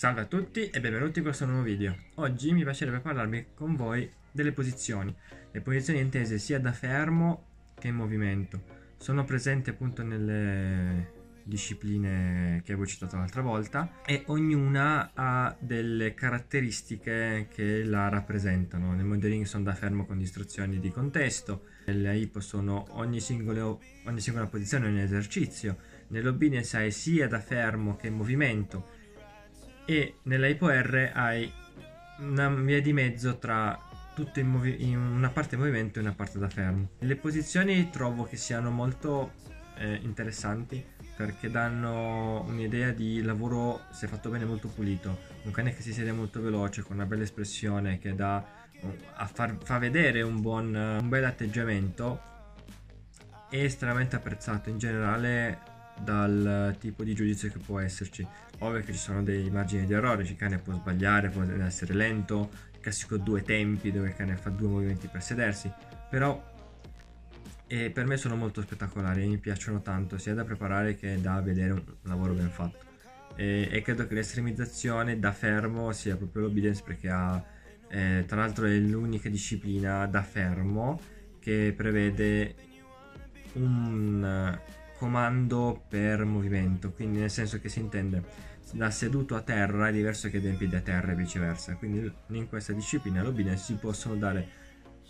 Salve a tutti e benvenuti in questo nuovo video. Oggi mi piacerebbe parlarvi con voi delle posizioni, le posizioni intese sia da fermo che in movimento. Sono presenti appunto nelle discipline che avevo citato l'altra volta e ognuna ha delle caratteristiche che la rappresentano. Nel modeling sono da fermo con distruzioni di contesto, nelle IPO sono ogni, singolo, ogni singola posizione è esercizio, nell'obedience hai sia da fermo che in movimento e nella R hai una via di mezzo tra tutto in, movi- in una parte in movimento e una parte da fermo. Le posizioni trovo che siano molto eh, interessanti perché danno un'idea di lavoro, se fatto bene, molto pulito. Un cane che si siede molto veloce, con una bella espressione, che dà, a far, fa vedere un, buon, un bel atteggiamento, è estremamente apprezzato in generale dal tipo di giudizio che può esserci ovvio che ci sono dei margini di errore, il cane può sbagliare, può essere lento, il classico due tempi dove il cane fa due movimenti per sedersi, però eh, per me sono molto spettacolari e mi piacciono tanto sia da preparare che da vedere un, lavoro ben fatto. E, e credo che l'estremizzazione da fermo sia proprio l'obedience perché ha, eh, tra l'altro è l'unica disciplina da fermo che prevede un comando per movimento, quindi nel senso che si intende da seduto a terra è diverso che da in piedi a terra e viceversa, quindi in questa disciplina all'obina si possono dare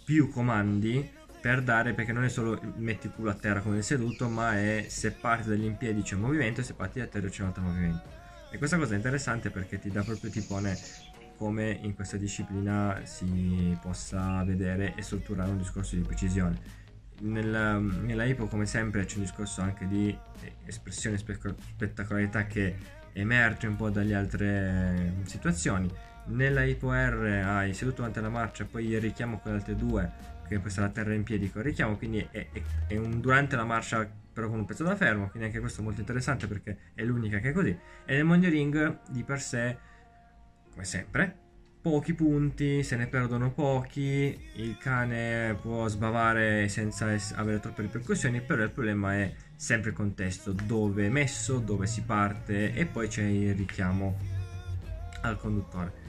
più comandi per dare, perché non è solo metti il culo a terra come seduto, ma è se parti dall'impiedi c'è un movimento e se parti da terra c'è un altro movimento. E questa cosa è interessante perché ti dà proprio ti pone come in questa disciplina si possa vedere e strutturare un discorso di precisione nella, nella Ipo come sempre c'è un discorso anche di espressione e spettacolarità che emerge un po' dalle altre situazioni nella Ipo R hai seduto davanti alla marcia poi il richiamo con le altre due che questa è la terra in piedi con il richiamo quindi è, è, è un durante la marcia però con un pezzo da fermo quindi anche questo è molto interessante perché è l'unica che è così e nel Mondio Ring di per sé come sempre pochi punti, se ne perdono pochi, il cane può sbavare senza avere troppe ripercussioni, però il problema è sempre il contesto, dove è messo, dove si parte e poi c'è il richiamo al conduttore.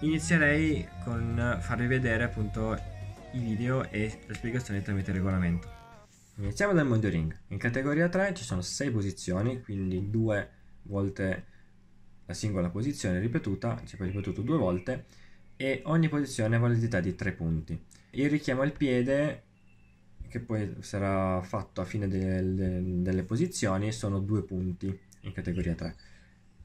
Inizierei con farvi vedere appunto i video e la spiegazione tramite regolamento. Iniziamo dal monitoring. In categoria 3 ci sono 6 posizioni, quindi 2 volte la singola posizione ripetuta, cioè ripetuto due volte, e ogni posizione ha validità di 3 punti. Il richiamo al piede, che poi sarà fatto a fine delle, delle posizioni, sono 2 punti in categoria 3.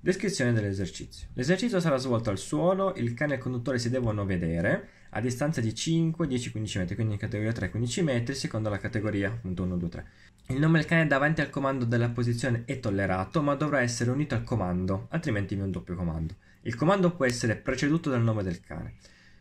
Descrizione dell'esercizio. L'esercizio sarà svolto al suolo, il cane e il conduttore si devono vedere a distanza di 5, 10, 15 metri, quindi in categoria 3, 15 metri, secondo la categoria, appunto 1, 2, 3. Il nome del cane davanti al comando della posizione è tollerato, ma dovrà essere unito al comando, altrimenti vi è un doppio comando. Il comando può essere preceduto dal nome del cane.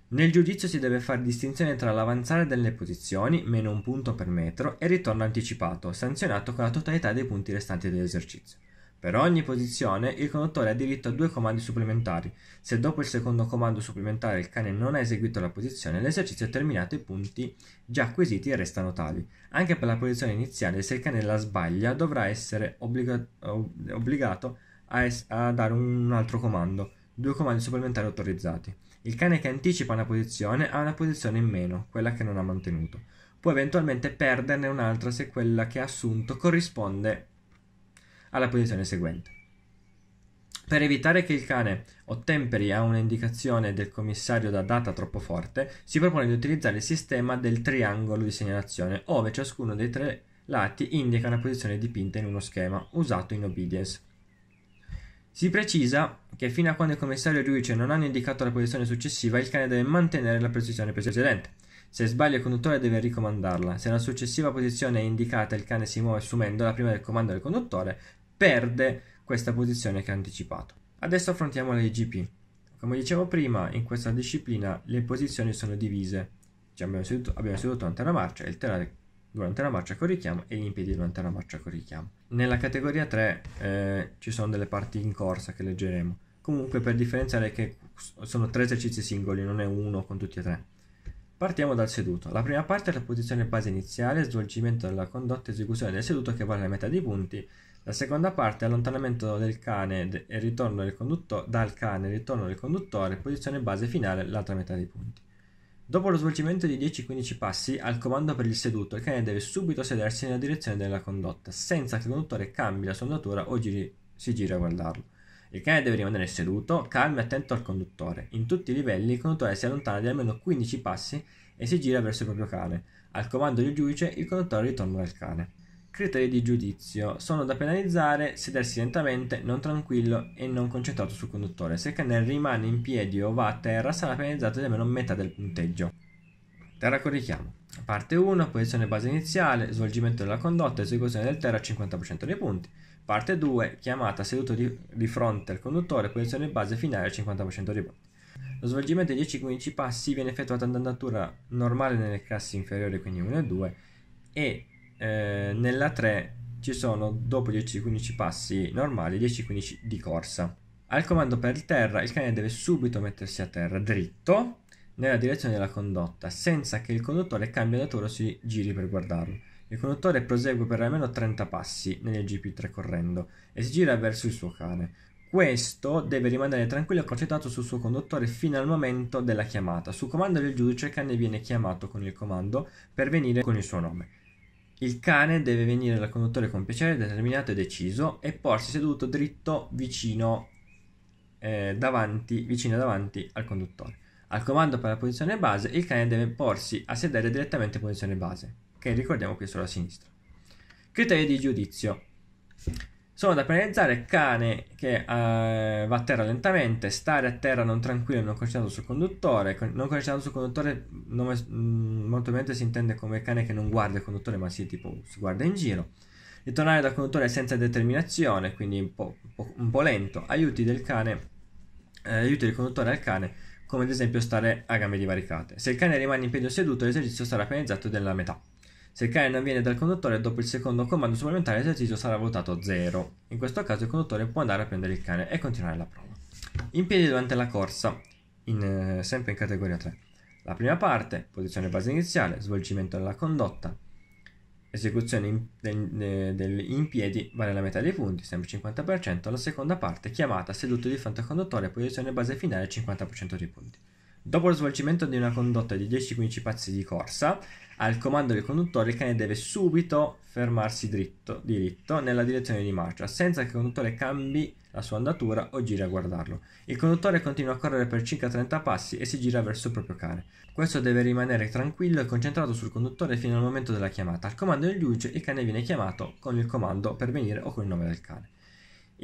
Nel giudizio si deve fare distinzione tra l'avanzare delle posizioni, meno un punto per metro, e il ritorno anticipato, sanzionato con la totalità dei punti restanti dell'esercizio. Per ogni posizione il conduttore ha diritto a due comandi supplementari. Se dopo il secondo comando supplementare il cane non ha eseguito la posizione, l'esercizio è terminato e i punti già acquisiti restano tali. Anche per la posizione iniziale, se il cane la sbaglia, dovrà essere obbliga- obbligato a, es- a dare un altro comando due comandi supplementari autorizzati. Il cane che anticipa una posizione ha una posizione in meno, quella che non ha mantenuto. Può eventualmente perderne un'altra se quella che ha assunto corrisponde alla posizione seguente. Per evitare che il cane ottemperi a un'indicazione del commissario da data troppo forte, si propone di utilizzare il sistema del triangolo di segnalazione, ove ciascuno dei tre lati indica una posizione dipinta in uno schema usato in obedience. Si precisa che fino a quando il commissario Ryuichi non hanno indicato la posizione successiva, il cane deve mantenere la posizione precedente. Se sbaglia il conduttore deve ricomandarla. Se la successiva posizione è indicata e il cane si muove assumendo la prima del comando del conduttore, perde questa posizione che ha anticipato. Adesso affrontiamo le IGP. Come dicevo prima, in questa disciplina le posizioni sono divise. Cioè abbiamo, seduto, abbiamo seduto durante la marcia, il terrare durante la marcia con richiamo e gli impiedi durante la marcia con richiamo. Nella categoria 3 eh, ci sono delle parti in corsa che leggeremo. Comunque per differenziare che sono tre esercizi singoli, non è uno con tutti e tre. Partiamo dal seduto. La prima parte è la posizione base iniziale, svolgimento della condotta, e esecuzione del seduto che vale la metà dei punti la seconda parte è allontanamento del cane e ritorno del conduttore, dal cane e ritorno del conduttore, posizione base finale, l'altra metà dei punti. Dopo lo svolgimento di 10-15 passi, al comando per il seduto, il cane deve subito sedersi nella direzione della condotta, senza che il conduttore cambi la sua andatura o giri, si giri a guardarlo. Il cane deve rimanere seduto, calmo e attento al conduttore. In tutti i livelli il conduttore si allontana di almeno 15 passi e si gira verso il proprio cane. Al comando del giudice il conduttore ritorna dal cane. Criteri di giudizio. Sono da penalizzare sedersi lentamente, non tranquillo e non concentrato sul conduttore. Se il cane rimane in piedi o va a terra sarà penalizzato di almeno metà del punteggio. Terra corrichiamo. Parte 1, posizione base iniziale, svolgimento della condotta, esecuzione del terra 50% dei punti. Parte 2, chiamata seduto di, di fronte al conduttore, posizione base finale 50% dei punti. Lo svolgimento dei 10-15 passi viene effettuato ad andatura normale nelle classi inferiori, quindi 1 e 2, e eh, nella 3 ci sono dopo 10-15 passi normali 10-15 di corsa. Al comando per terra il cane deve subito mettersi a terra dritto nella direzione della condotta senza che il conduttore cambia datore o si giri per guardarlo. Il conduttore prosegue per almeno 30 passi nel GP3 correndo e si gira verso il suo cane. Questo deve rimanere tranquillo e concentrato sul suo conduttore fino al momento della chiamata. Su comando del giudice il cane viene chiamato con il comando per venire con il suo nome. Il cane deve venire dal conduttore con piacere determinato e deciso e porsi seduto dritto vicino, eh, davanti, vicino davanti al conduttore. Al comando per la posizione base, il cane deve porsi a sedere direttamente in posizione base, che ricordiamo qui sulla sinistra. Criterio di giudizio. Sono da penalizzare cane che eh, va a terra lentamente, stare a terra non tranquillo e non concentrato sul conduttore. Con, non concentrato sul conduttore non, mh, mm, molto ovviamente si intende come cane che non guarda il conduttore ma si, tipo, si guarda in giro. Ritornare dal conduttore senza determinazione, quindi un po', un po', un po lento. Aiuti del cane, eh, aiuti del conduttore al cane, come ad esempio stare a gambe divaricate. Se il cane rimane in piedi o seduto, l'esercizio sarà penalizzato della metà. Se il cane non viene dal conduttore dopo il secondo comando supplementare l'esercizio sarà votato 0. In questo caso il conduttore può andare a prendere il cane e continuare la prova. In piedi durante la corsa, in, eh, sempre in categoria 3. La prima parte, posizione base iniziale, svolgimento della condotta, esecuzione in, del, del, in, piedi vale la metà dei punti, sempre 50%, la seconda parte chiamata seduto di fronte al conduttore, posizione base finale 50% dei punti. Dopo lo svolgimento di una condotta di 10-15 passi di corsa, al comando del conduttore il cane deve subito fermarsi dritto, diritto nella direzione di marcia, senza che il conduttore cambi la sua andatura o giri a guardarlo. Il conduttore continua a correre per circa 30 passi e si gira verso il proprio cane. Questo deve rimanere tranquillo e concentrato sul conduttore fino al momento della chiamata. Al comando del giudice il cane viene chiamato con il comando per venire o con il nome del cane.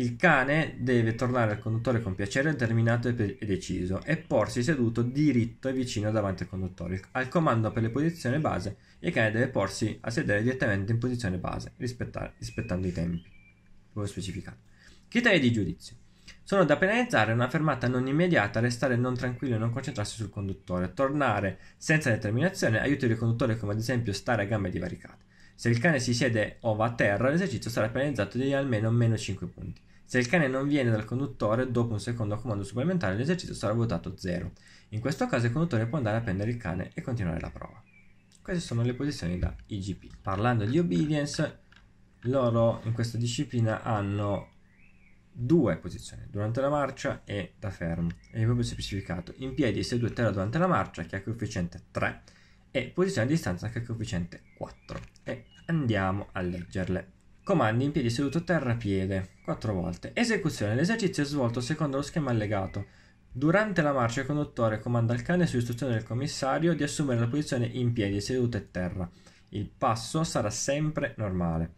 Il cane deve tornare al conduttore con piacere determinato e deciso e porsi seduto diritto e vicino davanti al conduttore. Al comando per le posizioni base, il cane deve porsi a sedere direttamente in posizione base, rispettando i tempi. Come specificato. Criteri di giudizio. Sono da penalizzare una fermata non immediata, restare non tranquillo e non concentrarsi sul conduttore, tornare senza determinazione, aiuti il conduttore come ad esempio stare a gambe divaricate. Se il cane si siede o va a terra, l'esercizio sarà penalizzato di almeno meno 5 punti. Se il cane non viene dal conduttore dopo un secondo comando supplementare, l'esercizio sarà votato 0. In questo caso il conduttore può andare a prendere il cane e continuare la prova. Queste sono le posizioni da IGP. Parlando di obedience, loro in questa disciplina hanno due posizioni, durante la marcia e da fermo. È proprio specificato. In piedi seduto a terra durante la marcia, che ha coefficiente 3, e posizione a distanza che ha coefficiente 4. E andiamo a leggerle. Comandi in piedi seduto terra piede, 4 volte. Esecuzione. L'esercizio è svolto secondo lo schema allegato. Durante la marcia il conduttore comanda al cane su istruzione del commissario di assumere la posizione in piedi, seduto e terra. Il passo sarà sempre normale.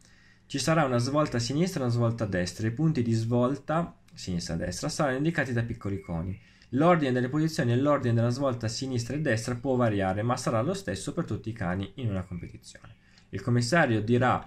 Ci sarà una svolta a sinistra e una svolta a destra. I punti di svolta sinistra e destra saranno indicati da piccoli coni. L'ordine delle posizioni e l'ordine della svolta a sinistra e destra può variare, ma sarà lo stesso per tutti i cani in una competizione. Il commissario dirà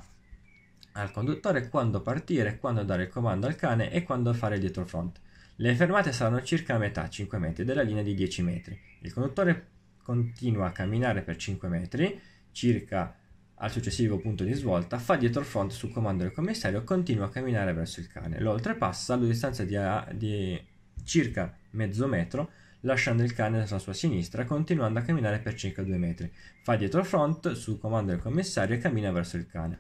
al conduttore quando partire, quando dare il comando al cane e quando fare dietro front. Le fermate saranno circa a metà, 5 metri, della linea di 10 metri. Il conduttore continua a camminare per 5 metri, circa al successivo punto di svolta, fa dietro front sul comando del commissario, e continua a camminare verso il cane. Lo oltrepassa alla distanza di, di circa mezzo metro, lasciando il cane sulla sua sinistra, continuando a camminare per circa 2 metri. Fa dietro front sul comando del commissario e cammina verso il cane.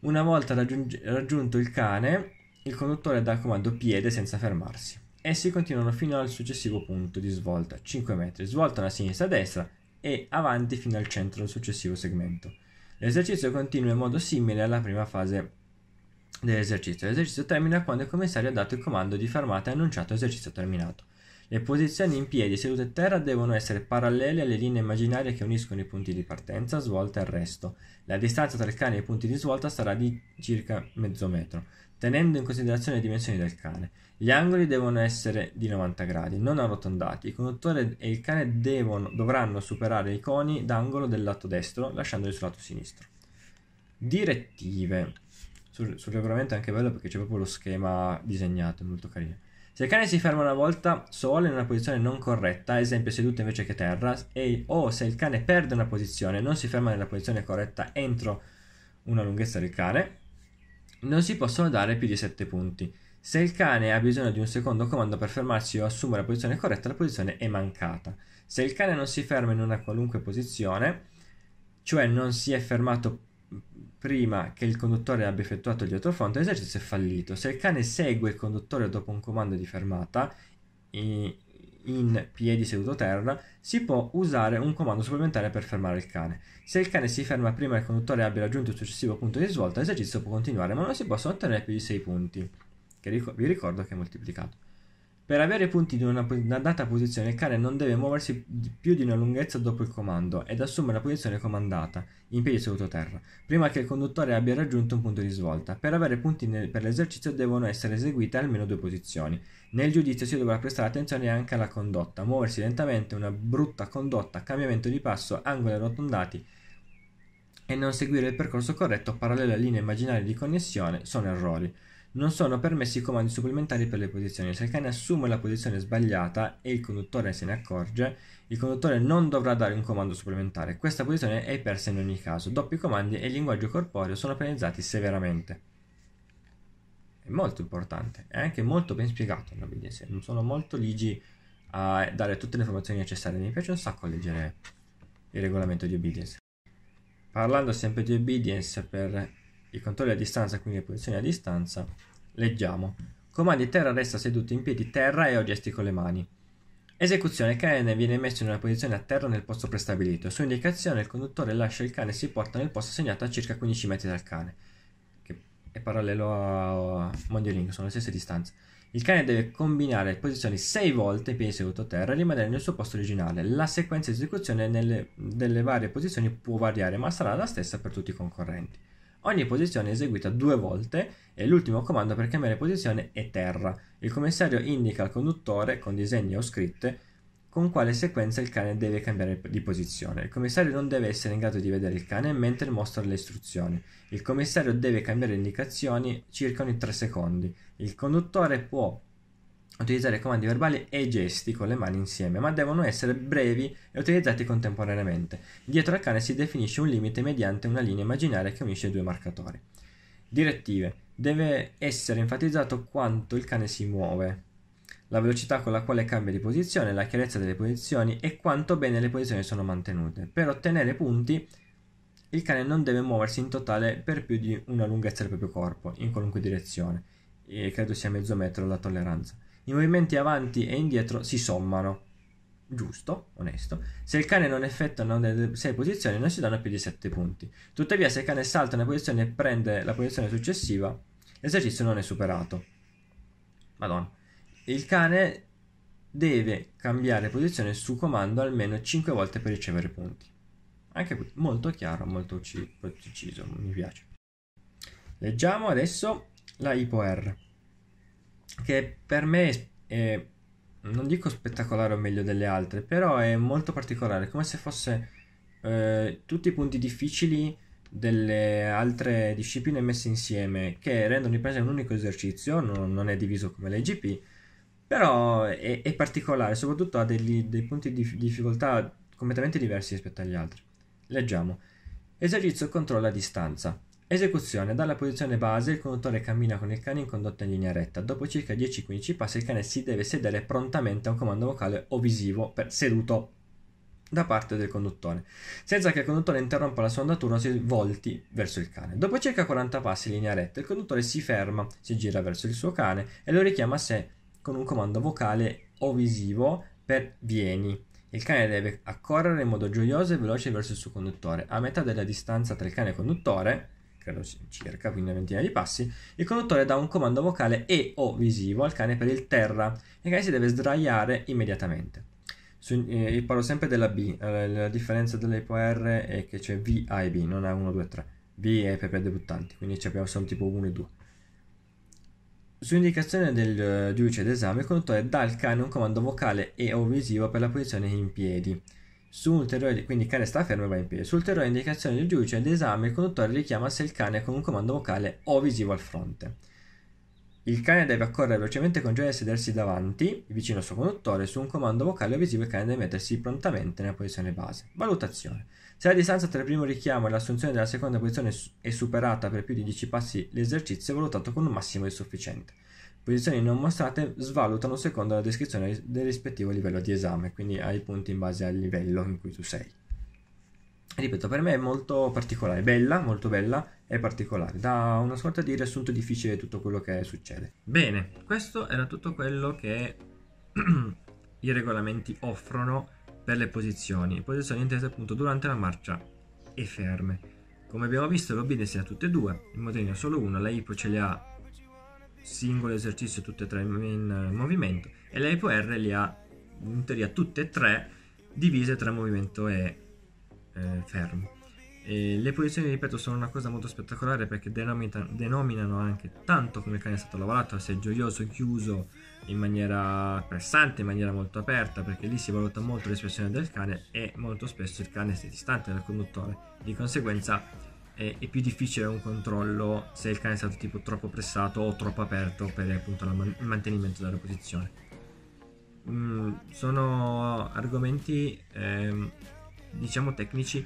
Una volta raggiung- raggiunto il cane, il conduttore dà il comando piede senza fermarsi. Essi continuano fino al successivo punto di svolta, 5 metri, svolta a sinistra a destra e avanti fino al centro del successivo segmento. L'esercizio continua in modo simile alla prima fase dell'esercizio. L'esercizio termina quando il commissario ha dato il comando di fermata e annunciato l'esercizio terminato. Le posizioni in piedi, sedute e terra devono essere parallele alle linee immaginarie che uniscono i punti di partenza, svolta e resto. La distanza tra il cane e i punti di svolta sarà di circa mezzo metro, tenendo in considerazione le dimensioni del cane. Gli angoli devono essere di 90 gradi, non arrotondati. Il conduttore e il cane devono, dovranno superare i coni d'angolo del lato destro, lasciandoli sul lato sinistro. Direttive. Sul, sul regolamento è anche bello perché c'è proprio lo schema disegnato, è molto carino. Se il cane si ferma una volta solo in una posizione non corretta, ad esempio seduto invece che terra, e o se il cane perde una posizione e non si ferma nella posizione corretta entro una lunghezza del cane, non si possono dare più di 7 punti. Se il cane ha bisogno di un secondo comando per fermarsi o assumere la posizione corretta, la posizione è mancata. Se il cane non si ferma in una qualunque posizione, cioè non si è fermato prima che il conduttore abbia effettuato il dietrofront, l'esercizio è fallito. Se il cane segue il conduttore dopo un comando di fermata in piedi seduto terra, si può usare un comando supplementare per fermare il cane. Se il cane si ferma prima che il conduttore abbia raggiunto il successivo punto di svolta, l'esercizio può continuare, ma non si possono ottenere più di 6 punti, che vi ricordo che è moltiplicato. Per avere punti in una, una, data posizione, il cane non deve muoversi più di una lunghezza dopo il comando ed assume la posizione comandata, in piedi seduto terra, prima che il conduttore abbia raggiunto un punto di svolta. Per avere punti nel, per l'esercizio devono essere eseguite almeno due posizioni. Nel giudizio si dovrà prestare attenzione anche alla condotta, muoversi lentamente, una brutta condotta, cambiamento di passo, angoli arrotondati, e non seguire il percorso corretto parallelo alle linee immaginarie di connessione sono errori non sono permessi i comandi supplementari per le posizioni. Se il cane assume la posizione sbagliata e il conduttore se ne accorge, il conduttore non dovrà dare un comando supplementare. Questa posizione è persa in ogni caso. Doppi comandi e il linguaggio corporeo sono penalizzati severamente. È molto importante, è anche molto ben spiegato l'obbedienza. Non sono molto ligi a dare tutte le informazioni necessarie. Mi piace un sacco leggere il regolamento di obbedienza. Parlando sempre di obedience per i controlli a distanza, quindi le posizioni a distanza, leggiamo. Comandi terra resta seduto in piedi terra e o gesti con le mani. Esecuzione cane viene messo in una posizione a terra nel posto prestabilito. Su indicazione il conduttore lascia il cane e si porta nel posto assegnato a circa 15 metri dal cane, che è parallelo a Mondiolingo, sono le stesse distanze. Il cane deve combinare posizioni 6 volte in piedi seduto a terra e rimanere nel suo posto originale. La sequenza di esecuzione nelle, delle varie posizioni può variare, ma sarà la stessa per tutti i concorrenti. Ogni posizione è eseguita due volte e l'ultimo comando per cambiare posizione è terra. Il commissario indica al conduttore, con disegni o scritte, con quale sequenza il cane deve cambiare di posizione. Il commissario non deve essere in grado di vedere il cane mentre mostra le istruzioni. Il commissario deve cambiare indicazioni circa ogni 3 secondi. Il conduttore può utilizzare comandi verbali e gesti con le mani insieme, ma devono essere brevi e utilizzati contemporaneamente. Dietro al cane si definisce un limite mediante una linea immaginaria che unisce i due marcatori. Direttive. Deve essere enfatizzato quanto il cane si muove, la velocità con la quale cambia di posizione, la chiarezza delle posizioni e quanto bene le posizioni sono mantenute. Per ottenere punti il cane non deve muoversi in totale per più di una lunghezza del proprio corpo, in qualunque direzione, e credo sia mezzo metro la tolleranza i movimenti avanti e indietro si sommano. Giusto, onesto. Se il cane non effettua una 6 posizioni, non si danno più di 7 punti. Tuttavia, se il cane salta una posizione e prende la posizione successiva, l'esercizio non è superato. Madonna. Il cane deve cambiare posizione su comando almeno 5 volte per ricevere punti. Anche qui molto chiaro, molto ucciso, mi piace. Leggiamo adesso la IPOR che per me è, non dico spettacolare o meglio delle altre, però è molto particolare, come se fosse eh, tutti i punti difficili delle altre discipline messe insieme che rendono in presa un unico esercizio, non, non, è diviso come l'IGP, però è, è particolare, soprattutto ha degli, dei punti di difficoltà completamente diversi rispetto agli altri. Leggiamo. Esercizio controlla distanza. Esecuzione. Dalla posizione base il conduttore cammina con il cane in condotta in linea retta. Dopo circa 10-15 passi il cane si deve sedere prontamente a un comando vocale o visivo per seduto da parte del conduttore, senza che il conduttore interrompa la sua andatura si volti verso il cane. Dopo circa 40 passi in linea retta il conduttore si ferma, si gira verso il suo cane e lo richiama a sé con un comando vocale o visivo per vieni. Il cane deve accorrere in modo gioioso e veloce verso il suo conduttore. A metà della distanza tra il cane e il conduttore, credo circa, quindi una ventina di passi, il conduttore dà un comando vocale e o visivo al cane per il terra e il cane si deve sdraiare immediatamente. Su, eh, parlo sempre della B, eh, la differenza dell'IPOR è che c'è V, A e B, non A 1, 2, 3. V è per debuttanti, quindi abbiamo solo tipo 1 e 2. Su indicazione del eh, giudice d'esame, il conduttore dà al cane un comando vocale e o visivo per la posizione in piedi su ulteriore, quindi il cane sta fermo e va in piedi. Su ulteriore indicazione del giudice d'esame, il conduttore richiama se il cane è con un comando vocale o visivo al fronte. Il cane deve accorrere velocemente con gioia e sedersi davanti, vicino al suo conduttore. Su un comando vocale o visivo, il cane deve mettersi prontamente nella posizione base. Valutazione. Se la distanza tra il primo richiamo e l'assunzione della seconda posizione è superata per più di 10 passi l'esercizio è valutato con un massimo di sufficiente. Posizioni non mostrate svalutano secondo la descrizione del rispettivo livello di esame, quindi hai punti in base al livello in cui tu sei. Ripeto, per me è molto particolare, bella, molto bella e particolare, da una sorta di riassunto difficile di tutto quello che succede. Bene, questo era tutto quello che i regolamenti offrono per le posizioni, posizioni intese appunto durante la marcia e ferme. Come abbiamo visto l'obbedienza ha tutte e due, il modello solo una, la ipo ce le ha singolo esercizio tutte e tre in eh, movimento e le IPR le ha in teoria tutte e tre divise tra movimento e eh, fermo. E le posizioni, ripeto, sono una cosa molto spettacolare perché denomita- denominano anche tanto come il cane è stato lavorato, se è gioioso, chiuso, in maniera pressante, in maniera molto aperta, perché lì si valuta molto l'espressione del cane e molto spesso il cane si distante dal conduttore, di conseguenza è, è, più difficile un controllo se il cane è stato tipo troppo pressato o troppo aperto per appunto il man- mantenimento della posizione. Mm, sono argomenti ehm, diciamo tecnici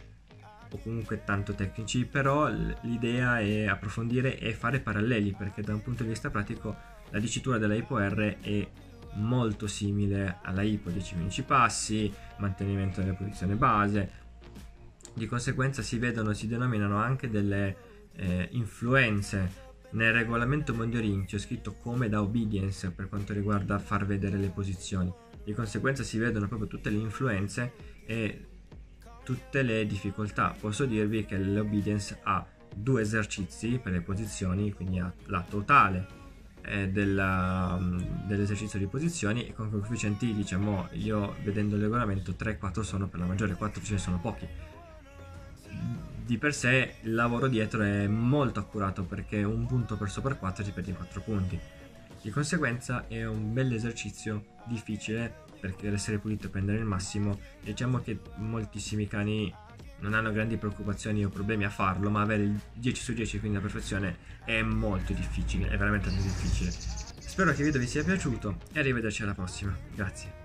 o comunque tanto tecnici, però l'idea è approfondire e fare paralleli perché da un punto di vista pratico la dicitura della R è molto simile alla IPO, 10-15 passi, mantenimento della posizione base, di conseguenza si vedono e si denominano anche delle eh, influenze. Nel regolamento Mondiorin c'è scritto come da obedience per quanto riguarda far vedere le posizioni, di conseguenza si vedono proprio tutte le influenze e tutte le difficoltà. Posso dirvi che l'obedience ha due esercizi per le posizioni, quindi ha la totale eh, della, mm, dell'esercizio di posizioni e con coefficienti diciamo io vedendo il regolamento 3-4 sono per la maggiore, 4 ce ne sono pochi di per sé il lavoro dietro è molto accurato perché un punto perso per 4 ti perdi 4 punti. Di conseguenza è un bell'esercizio difficile perché deve essere pulito e prendere il massimo. Diciamo che moltissimi cani non hanno grandi preoccupazioni o problemi a farlo, ma avere il 10 su 10, quindi la perfezione, è molto difficile, è veramente molto difficile. Spero che il video vi sia piaciuto e arrivederci alla prossima. Grazie.